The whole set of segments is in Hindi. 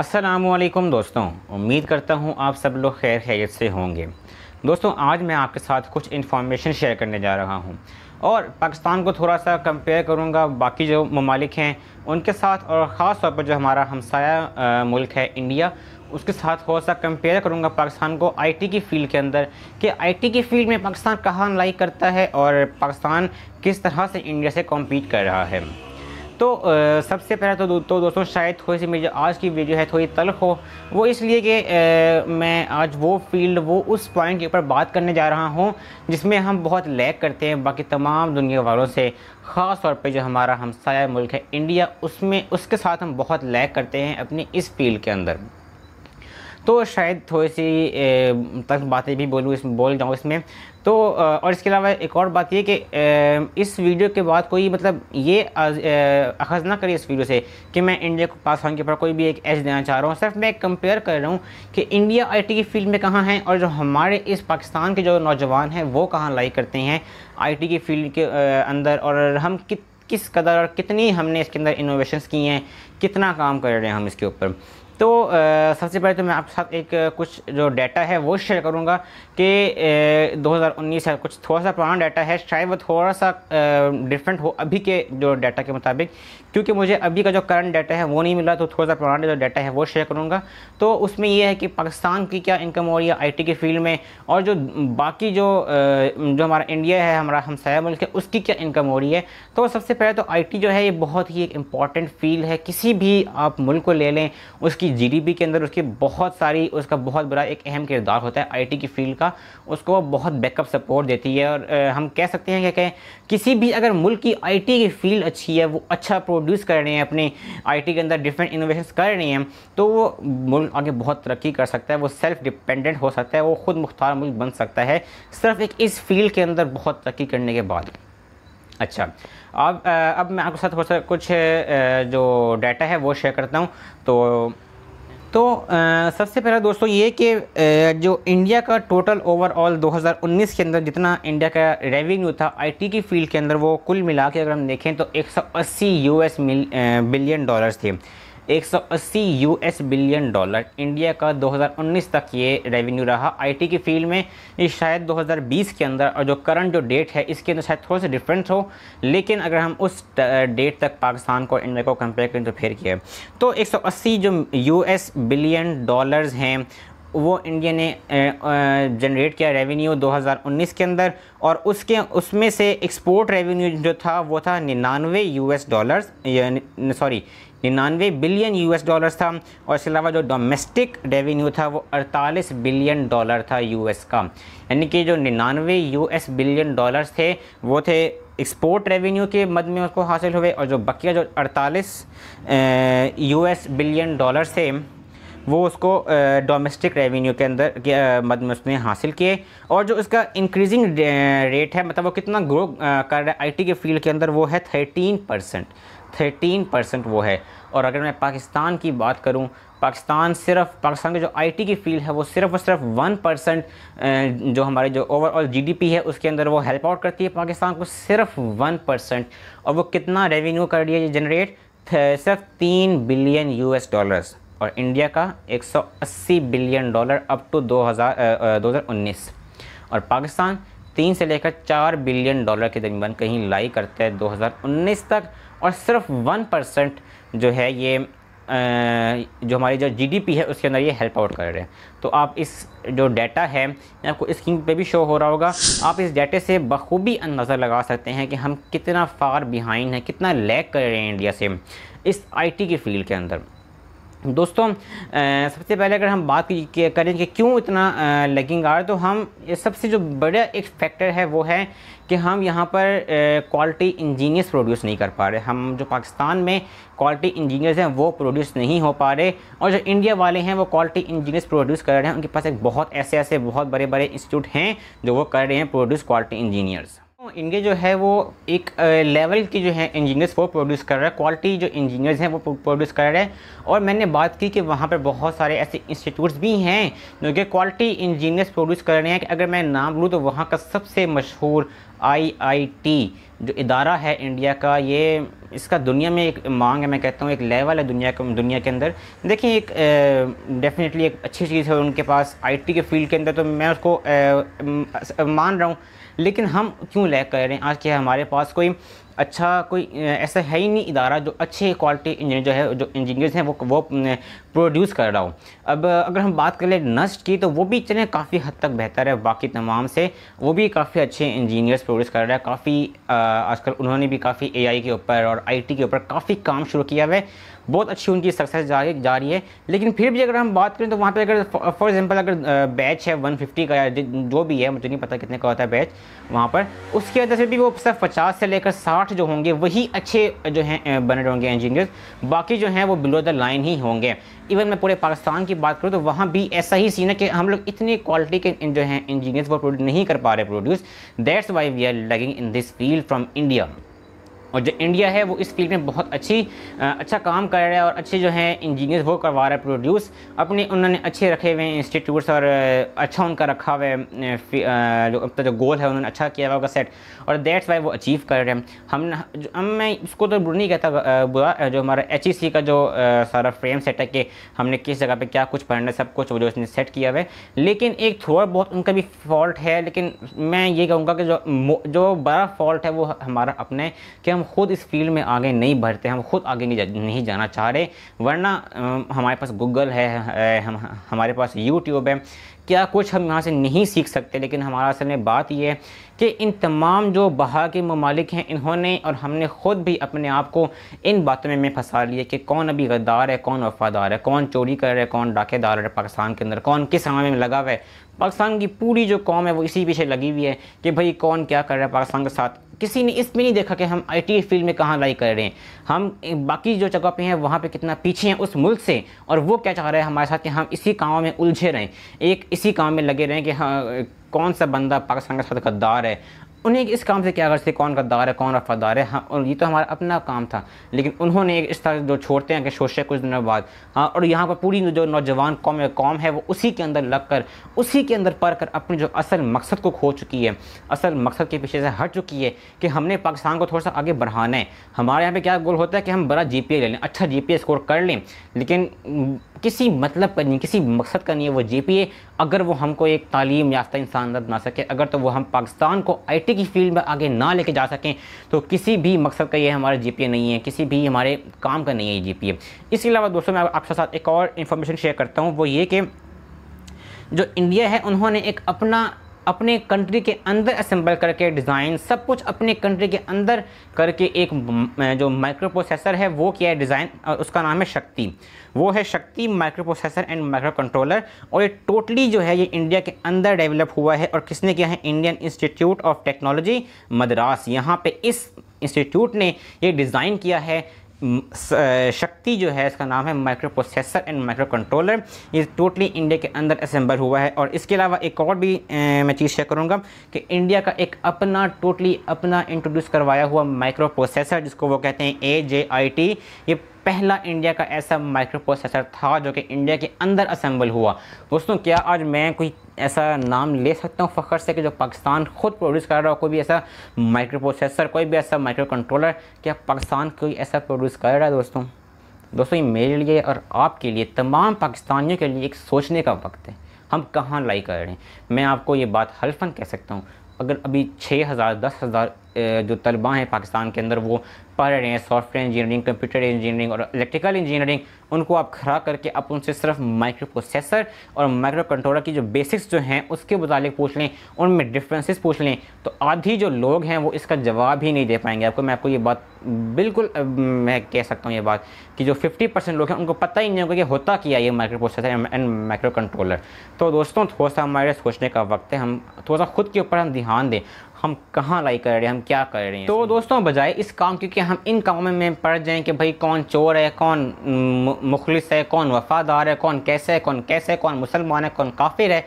असलकम दोस्तों उम्मीद करता हूँ आप सब लोग खैर खैरियत से होंगे दोस्तों आज मैं आपके साथ कुछ इन्फॉर्मेशन शेयर करने जा रहा हूँ और पाकिस्तान को थोड़ा सा कंपेयर करूँगा बाकी जो ममालिक हैं उनके साथ और ख़ास तौर पर जो हमारा हमसाया मुल्क है इंडिया उसके साथ थोड़ा सा कंपेयर करूँगा पाकिस्तान को आईटी की फ़ील्ड के अंदर कि आईटी की फ़ील्ड में पाकिस्तान कहाँ लाइक करता है और पाकिस्तान किस तरह से इंडिया से कॉम्पीट कर रहा है तो सबसे पहले तो, दो, तो दोस्तों शायद थोड़ी सी मेरी आज की वीडियो है थोड़ी तलख हो वो इसलिए कि मैं आज वो फील्ड वो उस पॉइंट के ऊपर बात करने जा रहा हूँ जिसमें हम बहुत लैग करते हैं बाकी तमाम दुनिया वालों से ख़ास तौर पे जो हमारा हमसाया मुल्क है इंडिया उसमें उसके साथ हम बहुत लैग करते हैं अपनी इस फील्ड के अंदर तो शायद थोड़ी सी तक बातें भी बोलूँ इसमें बोल जाऊँ इसमें तो और इसके अलावा एक और बात ये कि इस वीडियो के बाद कोई मतलब ये अखज़ ना करिए इस वीडियो से कि मैं इंडिया को पाकिस्तान के ऊपर कोई भी एक एज देना चाह रहा हूँ सिर्फ मैं कंपेयर कर रहा हूँ कि इंडिया आईटी की फील्ड में कहाँ हैं और जो हमारे इस पाकिस्तान के जो नौजवान हैं वो कहाँ लाई करते हैं आई की फील्ड के अंदर और हम कि, किस कदर और कितनी हमने इसके अंदर इनोवेशन की हैं कितना काम कर रहे हैं हम इसके ऊपर तो सबसे पहले तो मैं आपके साथ एक कुछ जो डाटा है वो शेयर करूँगा कि 2019 है कुछ थोड़ा सा पुराना डाटा है शायद वो थोड़ा सा डिफरेंट हो अभी के जो डाटा के मुताबिक क्योंकि मुझे अभी का जो करंट डाटा है वो नहीं मिला तो थोड़ा सा पुराना जो डाटा है वो शेयर करूँगा तो उसमें यह है कि पाकिस्तान की क्या इनकम हो रही है आई के फील्ड में और जो बाकी जो जो हमारा इंडिया है हमारा हमसाया मुल्क है उसकी क्या इनकम हो रही है तो सबसे पहले तो आई जो है ये बहुत ही एक इम्पॉर्टेंट फील्ड है किसी भी आप मुल्क को ले लें उसकी जीडीपी के अंदर उसकी बहुत सारी उसका बहुत बड़ा एक अहम किरदार होता है आईटी की फील्ड का उसको बहुत बैकअप सपोर्ट देती है और हम कह सकते हैं कि कहें किसी भी अगर मुल्क की आईटी की फील्ड अच्छी है वो अच्छा प्रोड्यूस कर रहे हैं अपने आईटी के अंदर डिफरेंट इनोवेशन कर रहे हैं तो वो मुल्क आगे बहुत तरक्की कर सकता है वो सेल्फ डिपेंडेंट हो सकता है वो खुद मुख्तार मुल्क बन सकता है सिर्फ एक इस फील्ड के अंदर बहुत तरक्की करने के बाद अच्छा अब अब मैं आपके साथ थोड़ा सा कुछ जो डाटा है वो शेयर करता हूँ तो तो आ, सबसे पहले दोस्तों ये कि जो इंडिया का टोटल ओवरऑल 2019 के अंदर जितना इंडिया का रेवेन्यू था आईटी की फील्ड के अंदर वो कुल मिला के अगर हम देखें तो 180 यूएस बिलियन डॉलर्स थे 180 यूएस बिलियन डॉलर इंडिया का 2019 तक ये रेवेन्यू रहा आईटी की फील्ड में ये शायद 2020 के अंदर और जो करंट जो डेट है इसके अंदर शायद थोड़ा सा डिफरेंस हो लेकिन अगर हम उस डेट तक पाकिस्तान को इंडिया को कंपेयर करें तो फिर किया तो 180 जो यूएस बिलियन डॉलर्स हैं वो इंडिया ने जनरेट किया रेवेन्यू 2019 के अंदर और उसके उसमें से एक्सपोर्ट रेवेन्यू जो था वो था निन्यानवे यूएस डॉलर्स सॉरी निन्यानवे बिलियन यूएस डॉलर्स था और इसके अलावा जो डोमेस्टिक रेवेन्यू था वो 48 बिलियन डॉलर था यूएस का यानी कि जो निन्यानवे यूएस बिलियन डॉलर्स थे वो थे एक्सपोर्ट रेवेन्यू के मद में उसको हासिल हुए और जो बकिया जो 48 यूएस बिलियन डॉलर्स थे वो उसको डोमेस्टिक रेवेन्यू के अंदर के मद में उसने हासिल किए और जो इसका इंक्रीजिंग रेट है मतलब वो कितना ग्रो कर रहा है आईटी के फील्ड के अंदर वो है थर्टीन परसेंट थर्टीन परसेंट वो है और अगर मैं पाकिस्तान की बात करूं पाकिस्तान सिर्फ पाकिस्तान का जो आईटी की फील्ड है वो सिर्फ और सिर्फ वन परसेंट जो हमारे जो ओवरऑल जीडीपी है उसके अंदर वो हेल्प आउट करती है पाकिस्तान को सिर्फ वन परसेंट और वो कितना रेवेन्यू कर रही है जनरेट सिर्फ तीन बिलियन यूएस डॉलर्स और इंडिया का 180 बिलियन डॉलर अप टू दो हज़ार और पाकिस्तान तीन से लेकर चार बिलियन डॉलर के दरमियान कहीं लाई करता है 2019 तक और सिर्फ वन परसेंट जो है ये जो हमारी जो जीडीपी है उसके अंदर ये हेल्प आउट कर रहे हैं तो आप इस जो डाटा है आपको स्क्रीन पे भी शो हो रहा होगा आप इस डाटे से बखूबी अंदाज़ा लगा सकते हैं कि हम कितना फार बिहाइंड हैं कितना लैक कर रहे हैं इंडिया से इस आईटी के फील्ड के अंदर दोस्तों सबसे पहले अगर हम बात करें कि क्यों इतना लगिंग आर तो हम सबसे जो बड़ा एक फैक्टर है वो है कि हम यहाँ पर क्वालिटी इंजीनियर्स प्रोड्यूस नहीं कर पा रहे हम जो पाकिस्तान में क्वालिटी इंजीनियर्स हैं वो प्रोड्यूस नहीं हो पा रहे और जो इंडिया वाले हैं वो क्वालिटी इंजीनियर्स प्रोड्यूस कर रहे हैं उनके पास एक बहुत ऐसे ऐसे बहुत बड़े बड़े इंस्टीट्यूट हैं जो वो कर रहे हैं प्रोड्यूस क्वालिटी इंजीनियर्स इनके जो है वो एक लेवल की जो है इंजीनियर्स वो प्रोड्यूस कर रहा है क्वालिटी जो इंजीनियर्स हैं वो प्रोड्यूस कर रहे हैं और मैंने बात की कि वहाँ पर बहुत सारे ऐसे इंस्टीट्यूट्स भी हैं जो कि क्वालिटी इंजीनियर्स प्रोड्यूस कर रहे हैं कि अगर मैं नाम लूँ तो वहाँ का सबसे मशहूर आईआईटी जो इदारा है इंडिया का ये इसका दुनिया में एक मांग है मैं कहता हूँ एक लेवल है दुनिया का दुनिया के अंदर देखिए एक डेफिनेटली एक अच्छी चीज़ है उनके पास आईटी के फील्ड के अंदर तो मैं उसको मान रहा हूँ लेकिन हम क्यों लैक कर रहे हैं आज क्या हमारे पास कोई अच्छा कोई ऐसा है ही नहीं इदारा जो अच्छे क्वालिटी इंजीनियर जो है जो इंजीनियर्स हैं वो वो प्रोड्यूस कर रहा हो अब अगर हम बात कर लें नस्ट की तो वो भी चलें काफ़ी हद तक बेहतर है बाकी तमाम से वो भी काफ़ी अच्छे इंजीनियर्स प्रोड्यूस कर रहा है काफ़ी आजकल उन्होंने भी काफ़ी ए के ऊपर और आई के ऊपर काफ़ी काम शुरू किया हुआ है बहुत अच्छी उनकी सक्सेस जा रही जा रही है लेकिन फिर भी अगर हम बात करें तो वहाँ पे अगर फॉर एग्जांपल अगर बैच है 150 का या जो भी है मुझे नहीं पता कितने का होता है बैच वहाँ पर उसकी वजह से भी वो सिर्फ पचास से लेकर साठ जो होंगे वही अच्छे जो हैं बने होंगे इंजीनियर्स बाकी जो हैं वो बिलो द लाइन ही होंगे इवन मैं पूरे पाकिस्तान की बात करूँ तो वहाँ भी ऐसा ही सीन है कि हम लोग इतनी क्वालिटी के जो हैं इंजीनियर्स वो प्रोड्यूस नहीं कर पा रहे produce that's why we are lagging in this field from India और जो इंडिया है वो इस फील्ड में बहुत अच्छी अच्छा काम कर रहा है और अच्छे जो हैं इंजीनियर वो करवा रहा है प्रोड्यूस अपने उन्होंने अच्छे रखे हुए हैं इंस्टीट्यूट्स और अच्छा उनका रखा हुआ है जो तक जो गोल है उन्होंने अच्छा किया हुआ उनका सेट और दैट्स वाई वो अचीव कर रहे हैं हम हम मैं इसको तो बुरा नहीं कहता बुरा जो हमारा एच का जो सारा फ्रेम सेट है कि हमने किस जगह पर क्या कुछ पढ़ना है सब कुछ जो उसने सेट किया हुआ है लेकिन एक थोड़ा बहुत उनका भी फॉल्ट है लेकिन मैं ये कहूँगा कि जो जो बड़ा फॉल्ट है वो हमारा अपने कि हम खुद इस फील्ड में आगे नहीं बढ़ते हम खुद आगे नहीं जा, नहीं जाना चाह रहे वरना हमारे पास गूगल है हम हमारे पास यूट्यूब है क्या कुछ हम यहाँ से नहीं सीख सकते लेकिन हमारा असल में बात यह है कि इन तमाम जो बाहर के ममालिक हैं इन्होंने और हमने ख़ुद भी अपने आप को इन बातों में फंसा लिया कि कौन अभी गद्दार है कौन वफ़ादार है कौन चोरी कर रहा है कौन डाकेदार है पाकिस्तान के अंदर कौन किस समय में लगा हुआ है पाकिस्तान की पूरी जो कौम है वो इसी पीछे लगी हुई है कि भाई कौन क्या कर रहा है पाकिस्तान के साथ किसी ने इसमें नहीं देखा कि हम आईटी फील्ड में कहाँ लाई कर रहे हैं हम बाकी जो जगह पे हैं वहाँ पे कितना पीछे हैं उस मुल्क से और वो क्या चाह रहा है हमारे साथ कि हम इसी काम में उलझे रहें एक इसी काम में लगे रहें कि हाँ कौन सा बंदा पाकिस्तान के साथ गद्दार है उन्हें इस काम से क्या गर्ज थी कौन गद्दार है कौन वफादार है हाँ और ये तो हमारा अपना काम था लेकिन उन्होंने एक इस तरह जो छोड़ते हैं कि शोशे कुछ दिनों बाद हाँ और यहाँ पर पूरी जो नौजवान कौम कौम है वो उसी के अंदर लग कर उसी के अंदर पढ़ कर अपने जो असल मकसद को खो चुकी है असल मकसद के पीछे से हट चुकी है कि हमने पाकिस्तान को थोड़ा सा आगे बढ़ाना है हमारे यहाँ पर क्या गोल होता है कि हम बड़ा जी ले लें अच्छा जी स्कोर कर लें लेकिन किसी मतलब का नहीं किसी मकसद का नहीं है वो जी अगर वो हमको एक तालीम याफ्ता इंसान बना सके अगर तो वो हम पाकिस्तान को आई किसी की फील्ड में आगे ना लेके जा सकें तो किसी भी मकसद का ये हमारा जी नहीं है किसी भी हमारे काम का नहीं है ये जी इसके अलावा दोस्तों मैं आपके साथ एक और इन्फॉर्मेशन शेयर करता हूँ वो ये कि जो इंडिया है उन्होंने एक अपना अपने कंट्री के अंदर असेंबल करके डिज़ाइन सब कुछ अपने कंट्री के अंदर करके एक जो माइक्रो प्रोसेसर है वो किया है डिज़ाइन और उसका नाम है शक्ति वो है Shakti microprocessor and microcontroller और ये टोटली जो है ये इंडिया के अंदर डेवलप हुआ है और किसने किया है Indian Institute of Technology Madras यहाँ पर इस इंस्टीट्यूट ने ये डिज़ाइन किया है शक्ति जो है इसका नाम है microprocessor and microcontroller ये टोटली इंडिया के अंदर असेंबल हुआ है और इसके अलावा एक और भी ए, मैं चीज़ शेयर करूँगा कि इंडिया का एक अपना टोटली अपना इंट्रोड्यूस करवाया हुआ माइक्रो प्रोसेसर जिसको वो कहते हैं ए जे आई टी ये पहला इंडिया का ऐसा माइक्रो प्रोसेसर था जो कि इंडिया के अंदर असेंबल हुआ दोस्तों क्या आज मैं कोई ऐसा नाम ले सकता हूँ फ़खर से कि जो पाकिस्तान खुद प्रोड्यूस कर रहा हो कोई भी ऐसा माइक्रो प्रोसेसर कोई भी ऐसा माइक्रो कंट्रोलर क्या पाकिस्तान कोई ऐसा प्रोड्यूस कर रहा है दोस्तों दोस्तों ये मेरे लिए और आपके लिए तमाम पाकिस्तानियों के लिए एक सोचने का वक्त है हम कहाँ लाई कर रहे हैं मैं आपको ये बात हल्फन कह सकता हूँ अगर अभी छः हज़ार दस हज़ार जो तलबा हैं पाकिस्तान के अंदर वो पढ़ रहे हैं सॉफ्टवेयर इंजीनियरिंग कंप्यूटर इंजीनियरिंग और इलेक्ट्रिकल इंजीनियरिंग उनको आप खड़ा करके आप उनसे सिर्फ माइक्रो प्रोसेसर और माइक्रो कंट्रोलर की जो बेसिक्स जो हैं उसके मुतालिक पूछ लें उनमें डिफ्रेंसेस पूछ लें तो आधी जो लोग हैं वो इसका जवाब ही नहीं दे पाएंगे आपको मैं आपको ये बात बिल्कुल मैं कह सकता हूँ ये बात कि जो 50 परसेंट लोग हैं उनको पता ही नहीं होगा कि होता क्या ये microprocessor and microcontroller तो दोस्तों थोड़ा सा हमारे सोचने का वक्त है हम थोड़ा सा खुद के ऊपर हम ध्यान दें हम कहाँ लाई कर रहे हैं हम क्या कर रहे हैं तो दोस्तों बजाय इस काम क्योंकि हम इन कामों में पड़ जाएं कि भाई कौन चोर है कौन मुखलिस है कौन वफादार है कौन कैसे है कौन कैसे है कौन मुसलमान है कौन काफिर है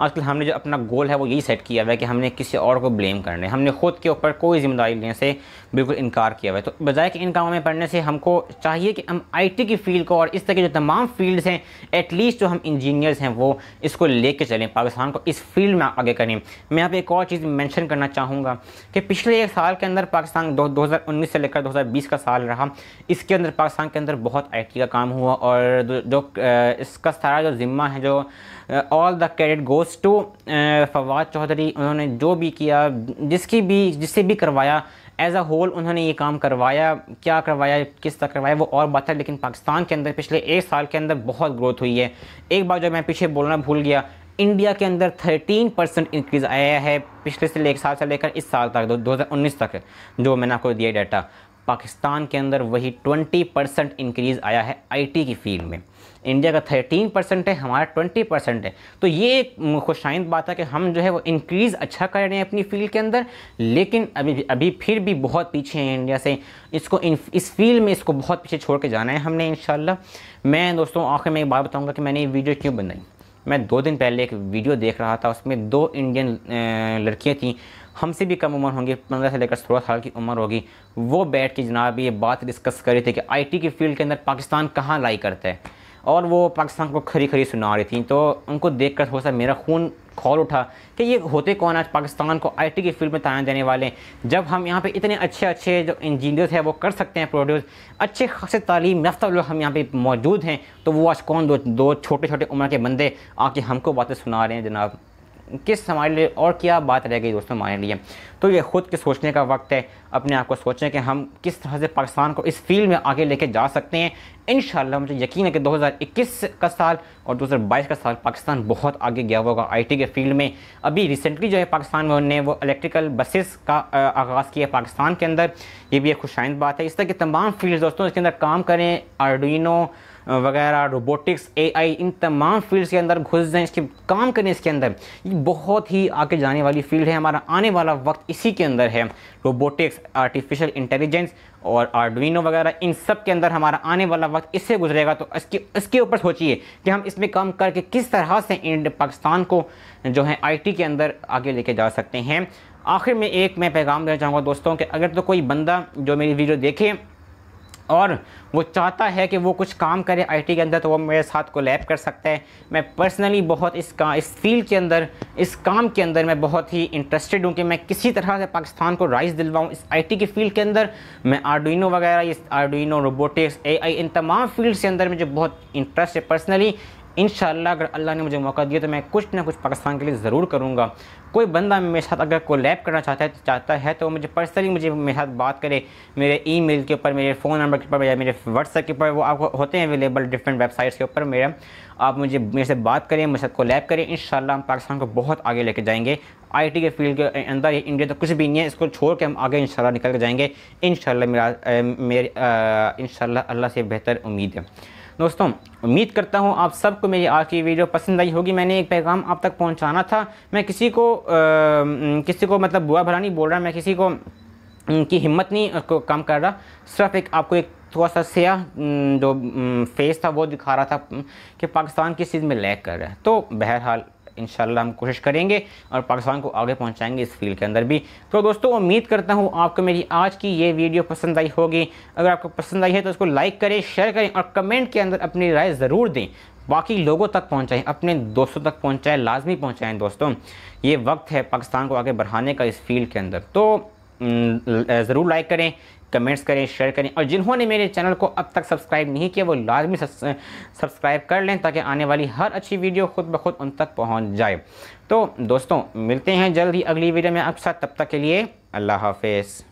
आजकल हमने जो अपना गोल है वो यही सेट किया हुआ है कि हमने किसी और को ब्लेम करने हमने खुद के ऊपर कोई जिम्मेदारी लेने से बिल्कुल इनकार किया हुआ है तो बजाय कि इन कामों में पढ़ने से हमको चाहिए कि हम आईटी की फील्ड को और इस तरह के जो तमाम फील्ड्स हैं एटलीस्ट जो हम इंजीनियर्स हैं वो इसको लेके चलें पाकिस्तान को इस फील्ड में आगे करें मैं यहाँ पर एक और चीज़ मैंशन करना चाहूँगा कि पिछले एक साल के अंदर पाकिस्तान दो, से लेकर दो का साल रहा इसके अंदर पाकिस्तान के अंदर बहुत आई का काम हुआ और जो इसका सारा जो ज़िम्मा है जो ऑल द क्रेडिट गोज दोस्तों फवाद चौधरी उन्होंने जो भी किया जिसकी भी जिससे भी करवाया एज़ अ होल उन्होंने ये काम करवाया क्या करवाया किस तरह करवाया वो और बात है लेकिन पाकिस्तान के अंदर पिछले एक साल के अंदर बहुत ग्रोथ हुई है एक बार जो मैं पीछे बोलना भूल गया इंडिया के अंदर 13 परसेंट इंक्रीज़ आया है पिछले से एक साल से लेकर इस साल तक दो हज़ार तक जो मैंने आपको दिया डाटा पाकिस्तान के अंदर वही ट्वेंटी परसेंट इंक्रीज़ आया है आईटी की फील्ड में इंडिया का थर्टीन परसेंट है हमारा ट्वेंटी परसेंट है तो ये एक खुशाइंद बात है कि हम जो है वो इंक्रीज़ अच्छा कर रहे हैं अपनी फील्ड के अंदर लेकिन अभी अभी फिर भी बहुत पीछे हैं इंडिया से इसको इन, इस फील्ड में इसको बहुत पीछे छोड़ के जाना है हमने इन मैं दोस्तों आखिर में एक बात बताऊँगा कि मैंने ये वीडियो क्यों बनाई मैं दो दिन पहले एक वीडियो देख रहा था उसमें दो इंडियन लड़कियाँ थीं हमसे भी कम उम्र होंगी पंद्रह से लेकर सोलह साल की उम्र होगी वो बैठ के जनाब ये बात डिस्कस कर रही थी कि आईटी की फील्ड के अंदर पाकिस्तान कहाँ लाई करता है और वो पाकिस्तान को खरी खरी सुना रही थी तो उनको देख कर थोड़ा सा मेरा खून खोल उठा कि ये होते कौन आज पाकिस्तान को आईटी की फील्ड में ताना देने वाले जब हम यहाँ पे इतने अच्छे अच्छे जो इंजीनियर्स हैं वो कर सकते हैं प्रोड्यूस अच्छे खासे तालीम याफ्ता लोग हम यहाँ पे मौजूद हैं तो वो आज कौन दो दो छोटे छोटे उम्र के बंदे आके हमको बातें सुना रहे हैं जनाब किस हमारे लिए और क्या बात रह गई दोस्तों हमारे लिए तो ये खुद के सोचने का वक्त है अपने आप को सोचें कि हम किस तरह से पाकिस्तान को इस फील्ड में आगे लेके जा सकते हैं इन मुझे यकीन है कि 2021 का साल और 2022 का साल पाकिस्तान बहुत आगे गया होगा आईटी के फील्ड में अभी रिसेंटली जो है पाकिस्तान में उन्होंने वो इलेक्ट्रिकल बसेस का आगाज़ किया पाकिस्तान के अंदर ये भी एक खुशाइंद बात है इस तरह के तमाम फील्ड दोस्तों इसके अंदर काम करें आर्डिनो वगैरह रोबोटिक्स एआई इन तमाम फील्ड्स के अंदर घुस जाएँ इसके काम करें इसके अंदर ये बहुत ही आगे जाने वाली फील्ड है हमारा आने वाला वक्त इसी के अंदर है रोबोटिक्स आर्टिफिशियल इंटेलिजेंस और आर्डविनो वगैरह इन सब के अंदर हमारा आने वाला वक्त इससे गुजरेगा तो इसके इसके ऊपर सोचिए कि हम इसमें काम करके किस तरह से पाकिस्तान को जो है आईटी के अंदर आगे लेके जा सकते हैं आखिर में एक मैं पैगाम देना चाहूँगा दोस्तों कि अगर तो कोई बंदा जो मेरी वीडियो देखे और वो चाहता है कि वो कुछ काम करे आईटी के अंदर तो वो मेरे साथ को लैब कर सकता है मैं पर्सनली बहुत इस का इस फील्ड के अंदर इस काम के अंदर मैं बहुत ही इंटरेस्टेड हूँ कि मैं किसी तरह से पाकिस्तान को राइज दिलवाऊँ इस आईटी के फील्ड के अंदर मैं आर्डुइनो वगैरह इस आर्डुइनो रोबोटिक्स ए इन तमाम फील्ड के अंदर मुझे बहुत इंटरेस्ट है पर्सनली इन अगर अल्लाह ने मुझे मौका दिया तो मैं कुछ ना कुछ पाकिस्तान के लिए ज़रूर करूँगा कोई बंदा मेरे साथ अगर लैब करना चाहता है चाहता है तो मुझे पर्सनली मुझे मेरे साथ बात करे मेरे ईमेल के ऊपर मेरे फ़ोन नंबर के ऊपर या मेरे व्हाट्सएप के ऊपर वो आपको होते हैं अवेलेबल डिफरेंट वेबसाइट्स के ऊपर मेरा आप मुझे मेरे से बात करें मेरे साथ को लैब करें इन हम पाकिस्तान को बहुत आगे लेके जाएंगे आईटी के फील्ड के अंदर इंडिया तो कुछ भी नहीं है इसको छोड़ के हम आगे इन निकल के जाएंगे इन मेरा मेरे इन अल्लाह से बेहतर उम्मीद है दोस्तों उम्मीद करता हूँ आप सबको मेरी आज की वीडियो पसंद आई होगी मैंने एक पैगाम आप तक पहुँचाना था मैं किसी को आ, किसी को मतलब बुआ भरा नहीं बोल रहा मैं किसी को की हिम्मत नहीं कम कर रहा सिर्फ एक आपको एक थोड़ा सा सयाह जो फेस था वो दिखा रहा था कि पाकिस्तान किस चीज़ में लैक कर रहा है तो बहरहाल इन हम कोशिश करेंगे और पाकिस्तान को आगे पहुँचाएंगे इस फील्ड के अंदर भी तो दोस्तों उम्मीद करता हूँ आपको मेरी आज की ये वीडियो पसंद आई होगी अगर आपको पसंद आई है तो उसको लाइक करें शेयर करें और कमेंट के अंदर अपनी राय ज़रूर दें बाकी लोगों तक पहुँचाएँ अपने दोस्तों तक पहुँचाएँ लाजमी पहुँचाएँ दोस्तों ये वक्त है पाकिस्तान को आगे बढ़ाने का इस फील्ड के अंदर तो ज़रूर लाइक करें कमेंट्स करें शेयर करें और जिन्होंने मेरे चैनल को अब तक सब्सक्राइब नहीं किया वो लाजमी सब्सक्राइब कर लें ताकि आने वाली हर अच्छी वीडियो खुद ब खुद उन तक पहुँच जाए तो दोस्तों मिलते हैं जल्द ही अगली वीडियो में आपके साथ तब तक के लिए अल्लाह हाफिज़